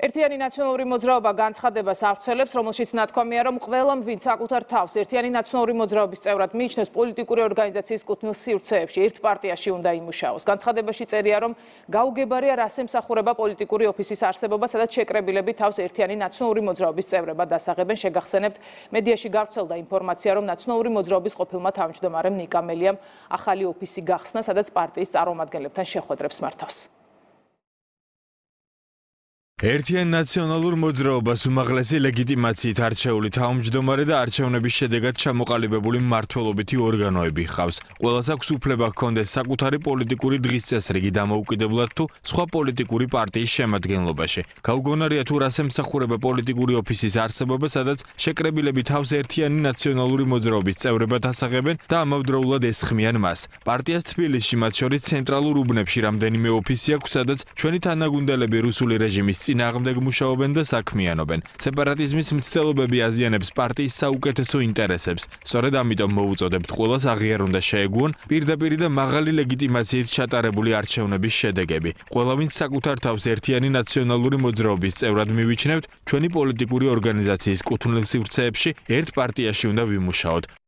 ერთიანი ნაციონალური მოძრაობა განცხადებას აღწელებს, რომელშიც ნათქვამია, რომ ყველამ, ვინც საკუთარ თავს ერთიანი ნაციონალური მოძრაობის წევრად მიიჩნევს პოლიტიკური ორგანიზაციის კუთვნილ სივრცეებში, ერთ პარტიაში უნდა იმუშაოს. განცხადებაში წერია, რომ გაუგებარია რასემსახურება პოლიტიკური ოფისის არსებობა, სადაც შეკრებილები თავს ერთიანი ნაციონალური მოძრაობის წევრებად დასაღებენ. შეგახსენებთ, მედიაში გავრცელდა ინფორმაცია, რომ ნაციონალური მოძრაობის ყოფილმა თავმჯდომარემ ნიკა მელიამ ახალი ოფისი გახსნა, სადაც პარტიის წარმომადგენლებთან შეხვედრებს მართავს. ერთიან ნაციონალურ მოძრაობას უმაღლესი ლეგიტიმაციით არჩეული თავმჯდომარე და არჩევნების შედეგად ჩამოყალიბებული მართლობიტი ორგანოები ხავს. ყოველას აქვს უფლება ჰქონდეს საკუთარი პოლიტიკური დღის წესრიგი დამოუკიდებლად თუ სხვა პოლიტიკური პარტიის შემადგენლობაში. გაუგონარია თუ რას ემსახურება პოლიტიკური ოფისის არსებობა, სადაც შეკრებილები თავს ერთიანი ნაციონალური მოძრაობის წევრებად ასაღებენ და ამავდროულად ესხმიან მას. პარტიას თბილისში მათ შორის ცენტრალურ უბნებში რამდენიმე ოფისი აქვს, სადაც ჩვენი თანაგუნდელები რუსული რეჟიმის წინააღმდეგ მუშაობენ და საქმიანობენ. სეპარატიზმის მცდელობები აზიანებს პარტიის საუკეთესო ინტერესებს. სწორედ ამიტომ მოუწოდებთ ყველას აღიარონდა შეეგუონ პირდაპირი და მაღალი ლეგიტიმაციით ჩატარებული არჩევნების შედეგები. ყველავინც საკუთარ თავს ერთიანი ნაციონალური მოძრაობის წევრად მივიჩნევთ, ჩვენი პოლიტიკური ორგანიზაციის კუთვნილ სივრცეებში ერთ პარტიაში უნდა ვიმუშაოთ.